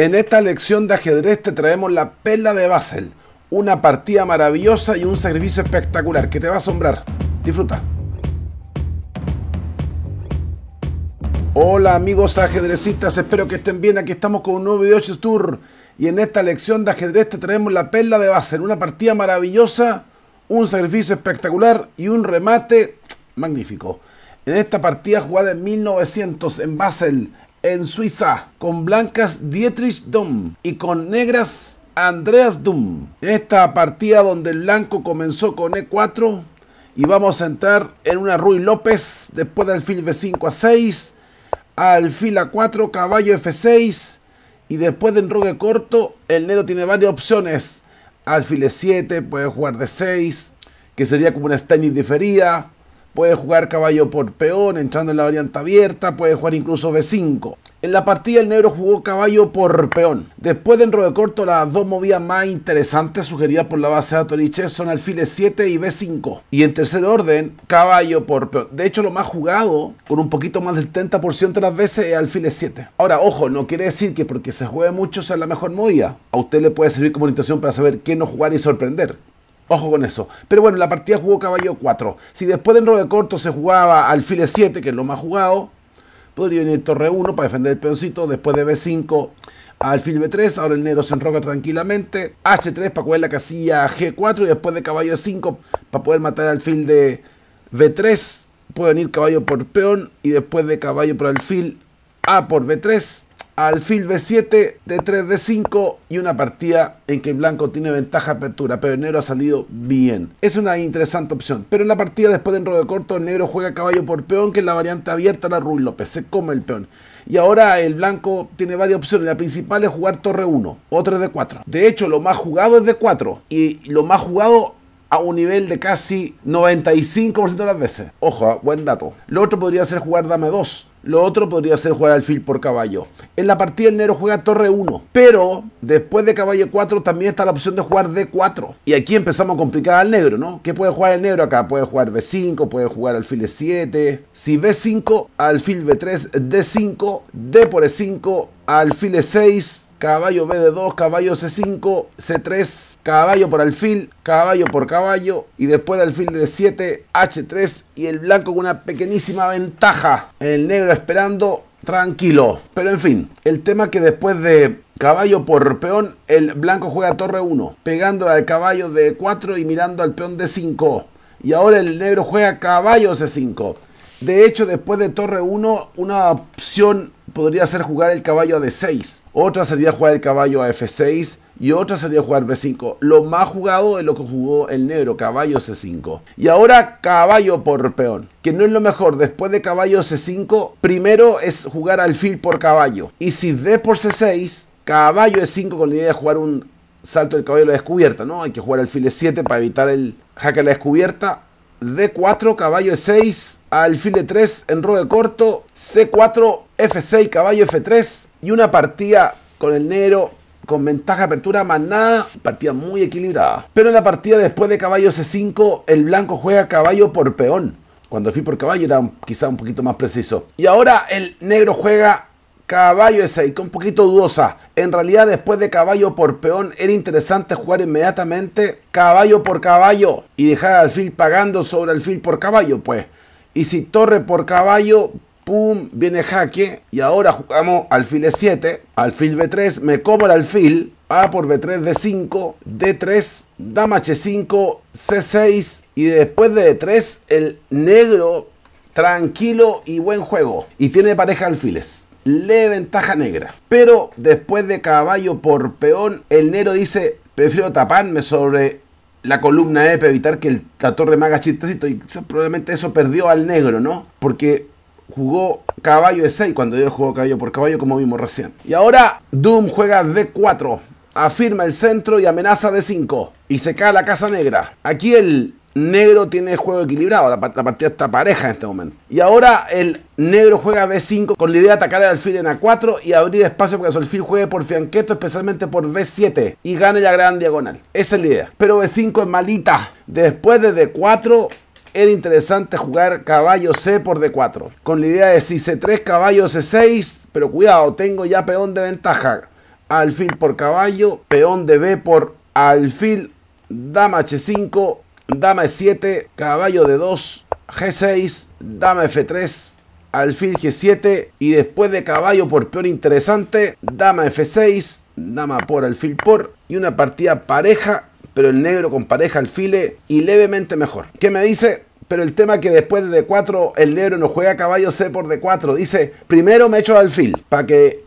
En esta lección de ajedrez te traemos la perla de Basel, una partida maravillosa y un sacrificio espectacular que te va a asombrar. Disfruta. Hola amigos ajedrecistas, espero que estén bien. Aquí estamos con un nuevo video Tour y en esta lección de ajedrez te traemos la perla de Basel, una partida maravillosa, un sacrificio espectacular y un remate magnífico. En esta partida jugada en 1900 en Basel, en Suiza, con blancas Dietrich dumm y con negras Andreas dumm Esta partida donde el blanco comenzó con E4 y vamos a entrar en una Ruy López después de alfil B5 a 6, alfil A4, caballo F6 y después de enroque corto el negro tiene varias opciones. Alfil E7, puede jugar D6, que sería como una Steinitz diferida Puede jugar caballo por peón entrando en la variante abierta, puede jugar incluso B5. En la partida el negro jugó caballo por peón. Después de enroque corto, las dos movidas más interesantes sugeridas por la base de Atoriche son alfiles 7 y B5. Y en tercer orden, caballo por peón. De hecho, lo más jugado, con un poquito más del 30% de las veces, es alfiles 7. Ahora, ojo, no quiere decir que porque se juegue mucho sea la mejor movida. A usted le puede servir como orientación para saber qué no jugar y sorprender. Ojo con eso. Pero bueno, la partida jugó caballo 4. Si después del enroque corto se jugaba alfil 7, que es lo más jugado, podría venir torre 1 para defender el peoncito. Después de B5 alfil B3. Ahora el negro se enroca tranquilamente. H3 para coger la casilla G4. Y después de caballo 5 para poder matar al alfil de B3. Puede venir caballo por peón. Y después de caballo por alfil A por B3 alfil B7 de 3 de 5 y una partida en que el blanco tiene ventaja apertura, pero el negro ha salido bien. Es una interesante opción, pero en la partida después de enroque corto el negro juega caballo por peón, que es la variante abierta la Ruy López, se come el peón. Y ahora el blanco tiene varias opciones, la principal es jugar torre 1 o es de 4. De hecho, lo más jugado es de 4 y lo más jugado a un nivel de casi 95% de las veces. Ojo, ah, buen dato. Lo otro podría ser jugar dame 2 lo otro podría ser jugar alfil por caballo. En la partida el negro juega torre 1, pero después de caballo 4 también está la opción de jugar D4. Y aquí empezamos a complicar al negro, ¿no? ¿Qué puede jugar el negro acá? Puede jugar D5, puede jugar alfil E7. Si B5, alfil B3, D5, D por E5, alfil E6, caballo B de 2, caballo C5, C3, caballo por alfil, caballo por caballo y después alfil de 7 H3 y el blanco con una pequeñísima ventaja. El negro esperando tranquilo. Pero en fin, el tema que después de caballo por peón, el blanco juega torre 1, pegándole al caballo de 4 y mirando al peón de 5. Y ahora el negro juega caballo C5. De hecho, después de torre 1, una opción podría ser jugar el caballo a D6, otra sería jugar el caballo a F6 y otra sería jugar d 5 Lo más jugado es lo que jugó el negro, caballo C5. Y ahora caballo por peón, que no es lo mejor. Después de caballo C5, primero es jugar alfil por caballo. Y si D por C6, caballo E5 con la idea de jugar un salto del caballo a la descubierta, ¿no? Hay que jugar alfil E7 para evitar el jaque a la descubierta D4, caballo E6, alfil de 3 en corto, C4, F6, caballo F3 y una partida con el negro con ventaja apertura más nada, partida muy equilibrada. Pero en la partida después de caballo C5, el blanco juega caballo por peón. Cuando fui por caballo era quizá un poquito más preciso. Y ahora el negro juega Caballo que un poquito dudosa. En realidad, después de caballo por peón, era interesante jugar inmediatamente caballo por caballo y dejar alfil pagando sobre alfil por caballo, pues. Y si torre por caballo, pum, viene jaque. Y ahora jugamos alfil E7, alfil B3, me como el alfil. A por B3, D5, D3, Dama H5, C6 y después de D3 el negro tranquilo y buen juego y tiene pareja alfiles. Le ventaja negra. Pero después de caballo por peón, el negro dice, prefiero taparme sobre la columna E para evitar que el, la torre me haga chistecito. Y probablemente eso perdió al negro, ¿no? Porque jugó caballo de 6 cuando dio jugó caballo por caballo, como vimos recién. Y ahora Doom juega D4. Afirma el centro y amenaza D5. Y se cae la casa negra. Aquí el negro tiene el juego equilibrado, la, partida está pareja en este momento. Y ahora el negro juega B5 con la idea de atacar al alfil en A4 y abrir espacio para que su alfil juegue por fianqueto, especialmente por B7 y gane la gran diagonal. Esa es la idea. Pero B5 es malita. Después de D4 era interesante jugar caballo C por D4. Con la idea de si C3, caballo C6, pero cuidado, tengo ya peón de ventaja. Alfil por caballo, peón de B por alfil, dama H5, dama e7, caballo de 2, g6, dama f3, alfil g7 y después de caballo por peor interesante, dama f6, dama por alfil por y una partida pareja, pero el negro con pareja alfile y levemente mejor. ¿Qué me dice? Pero el tema que después de D4 el negro no juega caballo C por D4. Dice, primero me echo alfil para que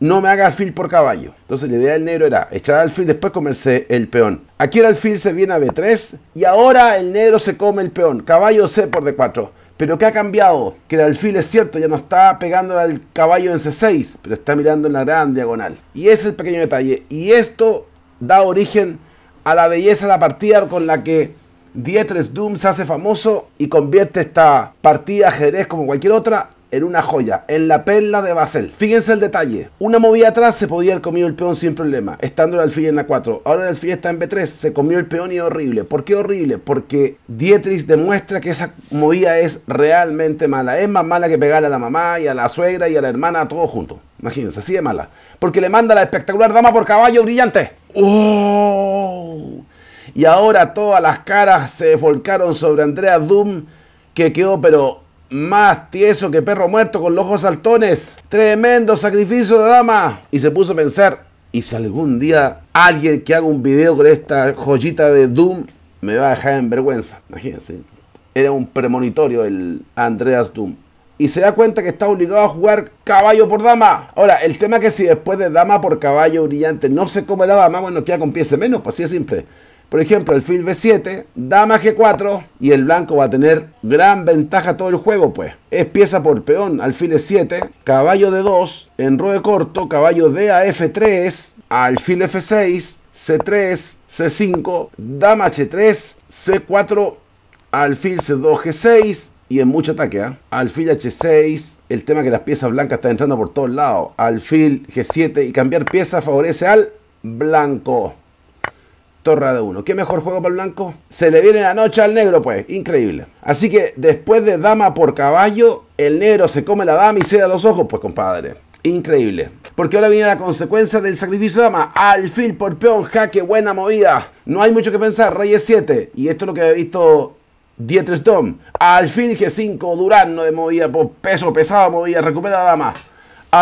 no me haga alfil por caballo. Entonces la idea del negro era echar alfil, después comerse el peón. Aquí el alfil se viene a B3 y ahora el negro se come el peón. Caballo C por D4. Pero ¿qué ha cambiado? Que el alfil es cierto, ya no está pegando al caballo en C6, pero está mirando en la gran diagonal. Y ese es el pequeño detalle. Y esto da origen a la belleza de la partida con la que Dietres Doom se hace famoso y convierte esta partida ajedrez como cualquier otra en una joya, en la perla de Basel. Fíjense el detalle. Una movida atrás se podía haber comido el peón sin problema, estando el alfil en A4. Ahora el alfil está en B3, se comió el peón y es horrible. ¿Por qué horrible? Porque Dietrich demuestra que esa movida es realmente mala. Es más mala que pegarle a la mamá y a la suegra y a la hermana, a todos juntos. Imagínense, así de mala. Porque le manda la espectacular dama por caballo brillante. ¡Oh! Y ahora todas las caras se volcaron sobre Andrea Doom, que quedó pero más tieso que perro muerto con los ojos saltones. Tremendo sacrificio de dama. Y se puso a pensar, ¿y si algún día alguien que haga un video con esta joyita de Doom me va a dejar en vergüenza? Imagínense. Era un premonitorio el Andreas Doom. Y se da cuenta que está obligado a jugar caballo por dama. Ahora, el tema es que si después de dama por caballo brillante no se come la dama, bueno, queda con pies menos, pues así es simple. Por ejemplo, alfil B7, dama G4 y el blanco va a tener gran ventaja todo el juego, pues. Es pieza por peón, alfil E7, caballo D2, enroe corto, caballo D a F3, alfil F6, C3, C5, dama H3, C4, alfil C2, G6, y en mucho ataque. ¿ah? Alfil H6, el tema que las piezas blancas están entrando por todos lados. Alfil G7 y cambiar pieza favorece al blanco. Torra de 1. ¿Qué mejor juego para el blanco? Se le viene la noche al negro, pues. Increíble. Así que después de dama por caballo, el negro se come la dama y se da los ojos, pues, compadre. Increíble. Porque ahora viene la consecuencia del sacrificio de dama. Alfil por peón, jaque, buena movida. No hay mucho que pensar. Reyes 7. Y esto es lo que había visto Dietrich Dom. Alfil G5, Durán no de movida por peso pesado, movida, recupera la dama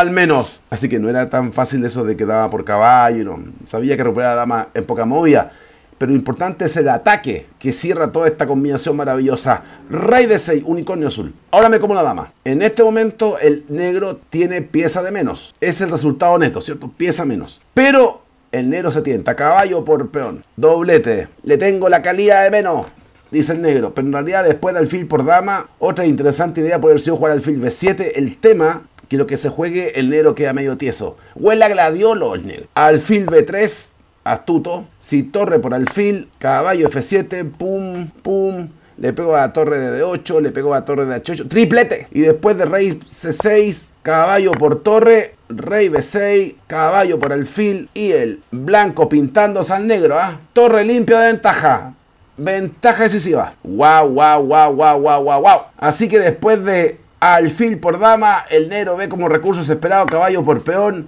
al menos. Así que no era tan fácil eso de que daba por caballo, no. Sabía que recuperaba la dama en poca movida. Pero lo importante es el ataque que cierra toda esta combinación maravillosa. Rey de 6, unicornio azul. Ahora me como la dama. En este momento el negro tiene pieza de menos. Es el resultado neto, ¿cierto? Pieza menos. Pero el negro se tienta. Caballo por peón. Doblete. Le tengo la calidad de menos dice el negro. Pero en realidad, después de alfil por dama, otra interesante idea puede haber sido jugar alfil b7. El tema que lo que se juegue, el negro queda medio tieso. Huela gladiolo el negro. Alfil B3, astuto. Si torre por alfil, caballo F7, pum, pum. Le pego a torre de D8, le pego a torre de H8, triplete. Y después de rey C6, caballo por torre, rey B6, caballo por alfil y el blanco pintándose al negro. ¿ah? Torre limpia de ventaja. Ventaja decisiva. Wow, wow, wow, wow, wow, wow, wow. Así que después de Alfil por dama, el negro ve como recursos esperado caballo por peón,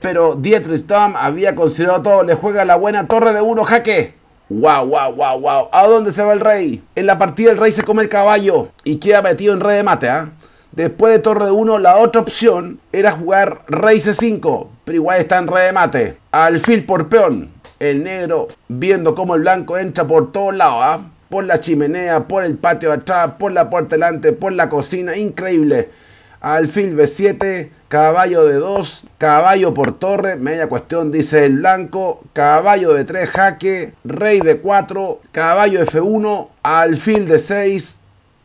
pero Dietrich Tom había considerado todo, le juega la buena torre de uno, jaque. Wow, wow, wow, wow. ¿A dónde se va el rey? En la partida el rey se come el caballo y queda metido en red de mate, ¿ah? Después de torre de 1, la otra opción era jugar rey c5, pero igual está en red de mate. Alfil por peón. El negro viendo como el blanco entra por todos lados, ¿ah? por la chimenea, por el patio de atrás, por la puerta delante, por la cocina, increíble. Alfil B7, caballo de 2, caballo por torre, media cuestión dice el blanco, caballo de 3 jaque, rey de 4, caballo F1, alfil de 6,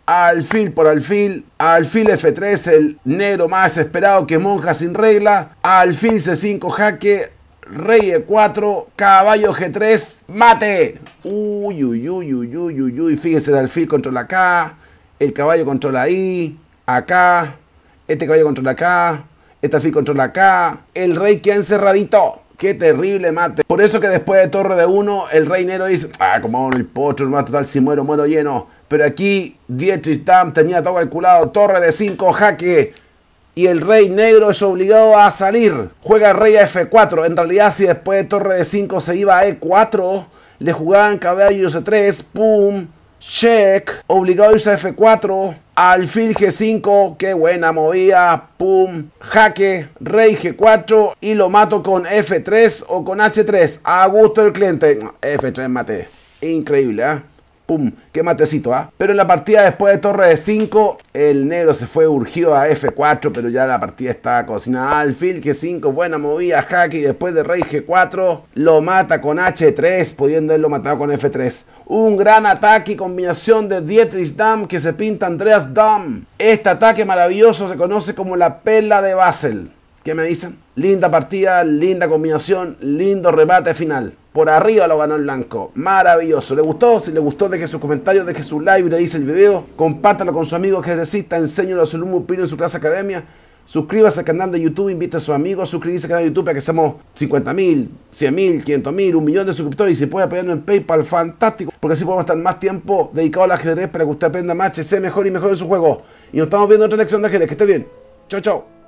alfil por alfil, alfil F3, el negro más esperado que monja sin regla, alfil C5 jaque, rey E4, caballo G3, mate. Uy, uy, uy, uy, uy, uy, uy. Fíjense, el alfil controla acá, el caballo controla ahí, acá, este caballo controla acá, Esta alfil controla acá, el rey queda encerradito. Qué terrible mate. Por eso que después de torre de 1, el rey Nero dice, ah, como el potro, hermano, total, si muero, muero lleno. Pero aquí Dietrich Tam tenía todo calculado, torre de 5, jaque, y el rey negro es obligado a salir. Juega rey a f4. En realidad, si después de torre de 5 se iba a e4, le jugaban caballo c3, pum, check, obligado a irse f4, alfil g5, qué buena movida, pum, jaque, rey g4 y lo mato con f3 o con h3. A gusto del cliente. F3 mate Increíble, ah ¡Bum! ¡Qué matecito, ah! Pero en la partida después de torre de 5, el negro se fue urgido a F4, pero ya la partida está cocinada. Alfil que 5, buena movida, jaque, y después de rey G4, lo mata con H3, pudiendo haberlo matado con F3. Un gran ataque y combinación de Dietrich Dam que se pinta Andreas Dam. Este ataque maravilloso se conoce como la pela de Basel. ¿Qué me dicen? Linda partida, linda combinación, lindo remate final. Por arriba lo ganó el blanco. Maravilloso. ¿Le gustó? Si le gustó, deje su comentario, deje su like, le dice el video. Compártalo con su amigo amigos ejercistas, enséñalo a su alumno pino en su clase academia. Suscríbase al canal de YouTube, Invita a su amigo. Suscríbase al canal de YouTube para que seamos 50.000, 100.000, 500.000, un millón de suscriptores y si puede apoyarnos en PayPal, fantástico, porque así podemos estar más tiempo dedicado al ajedrez para que usted aprenda más, sea mejor y mejor en su juego. Y nos estamos viendo en otra lección de ajedrez, que esté bien. Chao, chao.